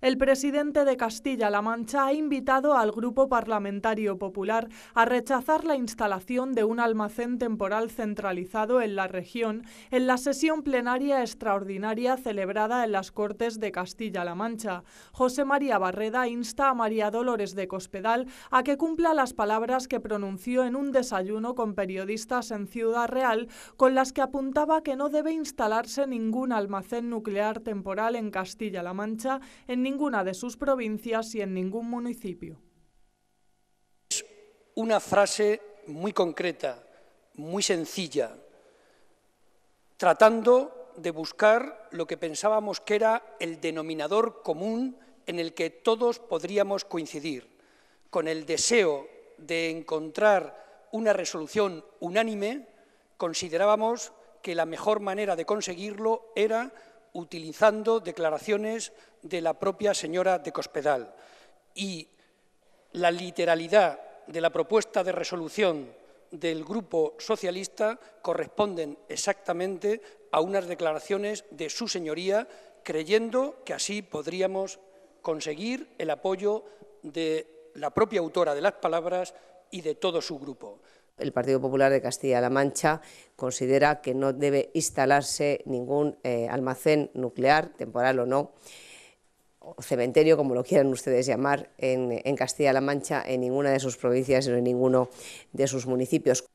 El presidente de Castilla-La Mancha ha invitado al Grupo Parlamentario Popular a rechazar la instalación de un almacén temporal centralizado en la región en la sesión plenaria extraordinaria celebrada en las Cortes de Castilla-La Mancha. José María Barreda insta a María Dolores de Cospedal a que cumpla las palabras que pronunció en un desayuno con periodistas en Ciudad Real, con las que apuntaba que no debe instalarse ningún almacén nuclear temporal en Castilla-La Mancha en ninguna de sus provincias y en ningún municipio. Es una frase muy concreta, muy sencilla, tratando de buscar lo que pensábamos que era el denominador común en el que todos podríamos coincidir, con el deseo de encontrar una resolución unánime, considerábamos que la mejor manera de conseguirlo era utilizando declaraciones de la propia señora de Cospedal. Y la literalidad de la propuesta de resolución del Grupo Socialista corresponden exactamente a unas declaraciones de su señoría, creyendo que así podríamos conseguir el apoyo de la propia autora de las palabras y de todo su grupo el Partido Popular de Castilla-La Mancha considera que no debe instalarse ningún eh, almacén nuclear, temporal o no, o cementerio, como lo quieran ustedes llamar, en, Castilla-La Mancha, en ninguna de sus provincias, o en ninguno de sus municipios.